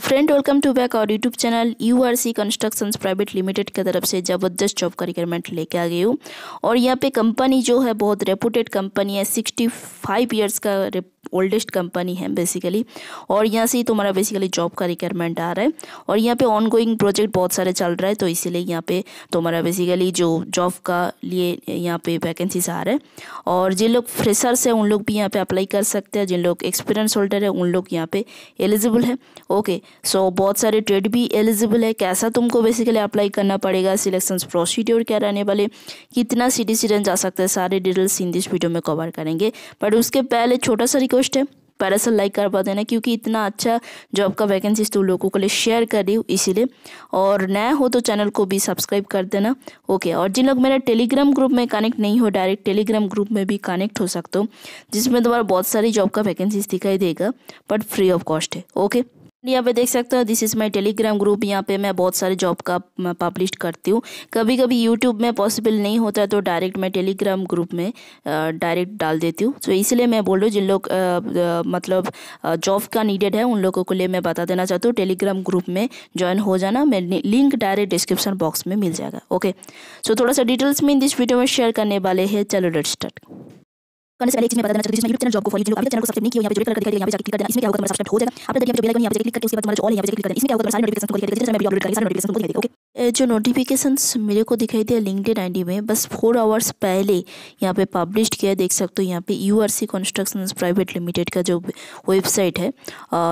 friend welcome to back और YouTube channel U R C construction private limited की तरफ से ज़बरदस्त जॉब का रिक्वायरमेंट लेके आ गई हूँ और यहाँ पे कंपनी जो है बहुत रेपूटेड कंपनी है सिक्सटी फाइव ईयर्स का ओल्डेस्ट कंपनी है बेसिकली और यहाँ से ही तुम्हारा बेसिकली जॉब का रिक्वायरमेंट आ रहा है और यहाँ पे ऑनगोइंग प्रोजेक्ट बहुत सारे चल रहा है तो इसीलिए यहाँ पे तुम्हारा बेसिकली जो जॉब का लिए यहाँ पे वैकेंसीज आ रहा है और जिन लोग फ्रेशर्स हैं उन लोग भी यहाँ पे अप्लाई कर सकते हैं जिन लोग एक्सपीरियंस होल्डर है उन लोग यहाँ पे एलिजिबल है ओके सो बहुत सारे ट्रेड भी एलिजिबल है कैसा तुमको बेसिकली अप्लाई करना पड़ेगा सिलेक्शन प्रोसीड्योर क्या रहने वाले कितना सिटी जा सकता है सारे डिटेल्स इन दिस वीडियो में कवर करेंगे बट उसके पहले छोटा सा रिक्वेस्ट रिक्वेस्ट है पैरासल लाइक करवा देना क्योंकि इतना अच्छा जॉब का वैकेंसी तुम तो लोगों के लिए शेयर कर रही हूँ इसीलिए और नया हो तो चैनल को भी सब्सक्राइब कर देना ओके और जिन लोग मेरा टेलीग्राम ग्रुप में कनेक्ट नहीं हो डायरेक्ट टेलीग्राम ग्रुप में भी कनेक्ट हो सकते हो जिसमें तुम्हारा बहुत सारी जॉब का वैकेंसीज दिखाई देगा बट फ्री ऑफ कॉस्ट है ओके यहाँ पे देख सकते हो this is my Telegram group यहाँ पे मैं बहुत सारे जॉब का पब्लिश करती हूँ कभी कभी यूट्यूब में पॉसिबल नहीं होता है तो डायरेक्ट मैं टेलीग्राम ग्रुप में डायरेक्ट डाल देती हूँ तो इसलिए मैं बोल रही हूँ जिन लोग मतलब जॉब का नीडेड है उन लोगों के लिए मैं बता देना चाहती हूँ टेलीग्राम ग्रुप में ज्वाइन हो जाना मैं लिंक डायरेक्ट डिस्क्रिप्शन बॉक्स में मिल जाएगा ओके सो so, थोड़ा सा डिटेल्स में इन दिस वीडियो में शेयर करने वाले हैं चलो डेट स्टार्ट करने से पहले एक चीज मैं बता देना चाहती हूं जिसमें यूट्यूब चैनल जॉब को फॉलो कीजिए अभी चैनल को सब्सक्राइब नहीं किया यहां पे जो रेड कलर दिखाई यहां पे जाके क्लिक कर देना इसमें क्या होगा तुम्हारा सब्सक्राइब हो जाएगा आप तब तो यहाँ पे बेल आइकन यहां पे क्लिक करके उसके बाद तुम्हारा जो ऑल यहां पे क्लिक कर देना इसमें क्या होगा तुम्हारा सारे नोटिफिकेशन को क्लिक कर देना जैसे मैं वीडियो अपलोड करेंगे सारे नोटिफिकेशन को दिखाई देगा ओके जो नोटिफिकेशन मेरे को दिखाई दिया लिंकड आईडी में बस फोर आवर्स पहले यहाँ पे पब्लिश किया देख सकते हो यहाँ पे U R C construction private limited का जो वेबसाइट है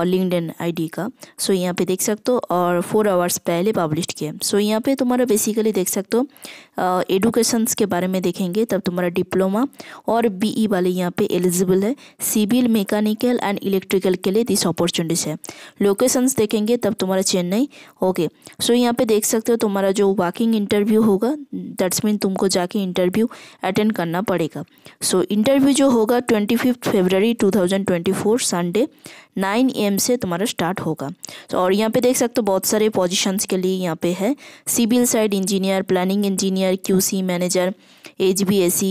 लिंकड आईडी का सो यहाँ पे देख सकते हो और फोर आवर्स पहले पब्लिश किया सो यहाँ पे तुम्हारा बेसिकली देख सकते हो एडुकेशन के बारे में देखेंगे तब तुम्हारा डिप्लोमा और बी ई e वाले यहाँ पे एलिजिबल है सिविल मेकानिकल एंड इलेक्ट्रिकल के लिए दिस अपॉर्चुनिटीज़ है लोकेशंस देखेंगे तब तुम्हारा चेन्नई ओके सो यहाँ पे देख सकते हो तुम्हारा जो वॉकिंग इंटरव्यू होगा दैट्स मीन तुमको जाके इंटरव्यू अटेंड करना पड़ेगा सो so, इंटरव्यू जो होगा twenty fifth February two thousand twenty four Sunday nine AM से तुम्हारा स्टार्ट होगा so, और यहाँ पे देख सकते हो बहुत सारे पोजिशन के लिए यहाँ पे है civil side engineer planning engineer C manager H B A C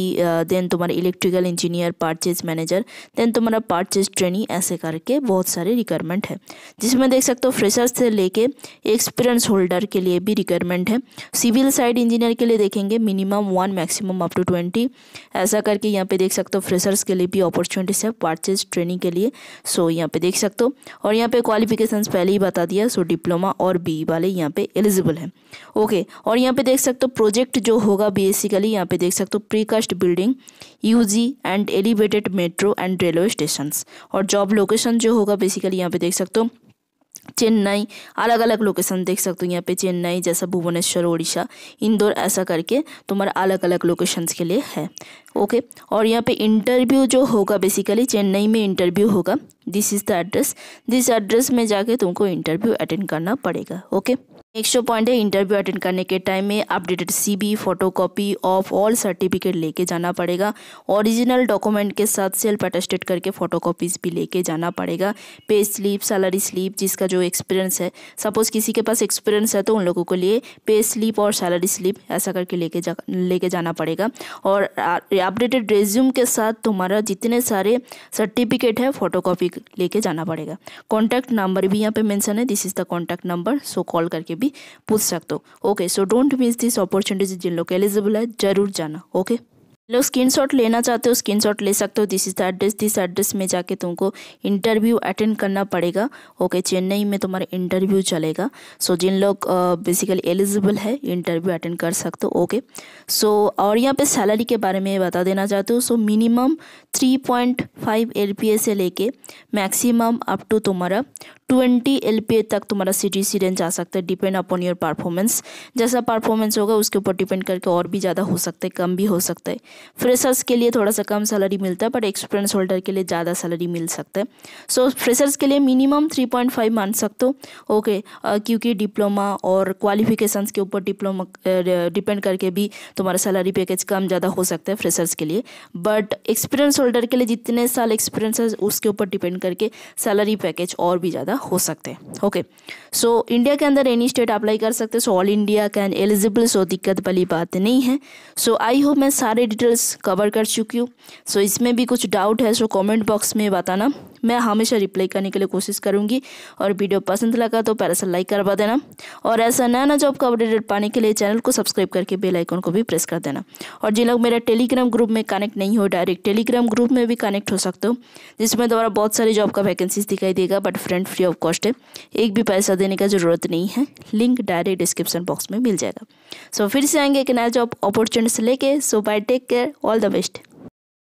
then तुम्हारा electrical engineer purchase manager then तुम्हारा पार्चेज ट्रेनिंग ऐसे करके बहुत सारे रिक्वायरमेंट है जिसमें देख सकते हो फ्रेशर से लेके एक्सपीरियंस होल्डर के लिए भी रिक्वायरमेंट है सिविल साइड इंजीनियर के लिए देखेंगे minimum one maximum up to twenty ऐसा करके यहाँ पे देख सकते हो फ्रेशर्स के लिए भी अपॉर्चुनिटीज है पार्चेज ट्रेनिंग के लिए सो यहाँ पे देख सकते हो और यहाँ पे क्वालिफिकेशंस पहले ही बता दिया सो डिप्लोमा और बी वाले यहाँ पे एलिजिबल है ओके और यहाँ पे देख सकते हो प्रोजेक्ट जो होगा बेसिकली यहाँ पे देख सकते हो precast building UG and elevated metro and railway station और जॉब लोकेशन जो होगा बेसिकली यहाँ पे देख सकते हो चेन्नई अलग अलग लोकेशन देख सकते हो यहाँ पे चेन्नई जैसा भुवनेश्वर उड़ीसा इंदौर ऐसा करके तुम्हारा अलग अलग लोकेशंस के लिए है ओके और यहाँ पे इंटरव्यू जो होगा बेसिकली चेन्नई में इंटरव्यू होगा this is the address this address में जाके तुमको इंटरव्यू अटेंड करना पड़ेगा ओके नेक्स्ट जो पॉइंट है इंटरव्यू अटेंड करने के टाइम में updated CV photocopy of all certificate लेके जाना पड़ेगा ओरिजिनल डॉक्यूमेंट के साथ सेल्फ अटेस्टेड करके फोटोकॉपीज भी लेके जाना पड़ेगा पे स्लिप सैलरी स्लिप जिसका जो एक्सपीरियंस है सपोज किसी के पास एक्सपीरियंस है तो उन लोगों के लिए पे स्लिप और सैलरी स्लिप ऐसा करके लेके जा लेके जाना पड़ेगा और अपडेटेड रेज्यूम के साथ तुम्हारा जितने सारे सर्टिफिकेट है फोटोकॉपी लेके जाना पड़ेगा कॉन्टैक्ट नंबर भी यहाँ पर मैंसन है this is the contact number so call करके भी पूछ सकते हो okay so don't miss this opportunities जिन लोग एलिजिबल है जरूर जाना ओके लोग स्क्रीनशॉट लेना चाहते हो स्क्रीनशॉट ले सकते हो this is the address this address में जाके तुमको इंटरव्यू अटेंड करना पड़ेगा ओके चेन्नई में तुम्हारा इंटरव्यू चलेगा सो so, जिन लोग बेसिकली एलिजिबल है इंटरव्यू अटेंड कर सकते हो ओके सो और यहाँ पे सैलरी के बारे में बता देना चाहते हो so minimum three point five L P A से लेके मैक्सिमम अप टू तुम्हारा ट्वेंटी एल पी तक तुम्हारा सी टी सी रेंज आ सकता है डिपेंड अपॉन योर परफॉर्मेंस जैसा परफॉर्मेंस होगा उसके ऊपर डिपेंड करके और भी ज़्यादा हो सकता है कम भी हो सकता है फ्रेशर्स के लिए थोड़ा सा कम सैलरी मिलता है बट एक्सपीरियंस होल्डर के लिए ज़्यादा सैलरी मिल सकता है सो so, फ्रेशर्स के लिए मिनिमम थ्री पॉइंट फाइव मान सकते हो ओके क्योंकि डिप्लोमा और क्वालिफिकेशंस के ऊपर डिप्लोमा डिपेंड करके भी तुम्हारा सैलरी पैकेज कम ज़्यादा हो सकता है फ्रेशर्स के लिए बट एक्सपीरियंस होल्डर के लिए जितने साल एक्सपीरियंस है उसके ऊपर डिपेंड करके सैलरी पैकेज और भी ज़्यादा हो सकते हैं ओके सो इंडिया के अंदर एनी स्टेट अप्लाई कर सकते हैं so all India can eligible so दिक्कत वाली बात नहीं है सो आई होप मैं सारे डिटेल डिटेल्स कवर कर चुकी हूँ सो इसमें भी कुछ डाउट है सो कमेंट बॉक्स में बताना मैं हमेशा रिप्लाई करने के लिए कोशिश करूँगी और वीडियो पसंद लगा तो पहले से लाइक करवा देना और ऐसा नया नया जॉब का अपडेटेड पाने के लिए चैनल को सब्सक्राइब करके बेल आइकन को भी प्रेस कर देना और जिन लोग मेरा टेलीग्राम ग्रुप में कनेक्ट नहीं हो डायरेक्ट टेलीग्राम ग्रुप में भी कनेक्ट हो सकते हो जिसमें द्वारा बहुत सारी जॉब का वैकेंसीज दिखाई देगा but friend free of cost है एक भी पैसा देने का ज़रूरत नहीं है लिंक डायरेक्ट डिस्क्रिप्शन बॉक्स में मिल जाएगा सो so, फिर से आएंगे एक नया जॉब अपॉर्चुनिटी लेके so bye take care all the best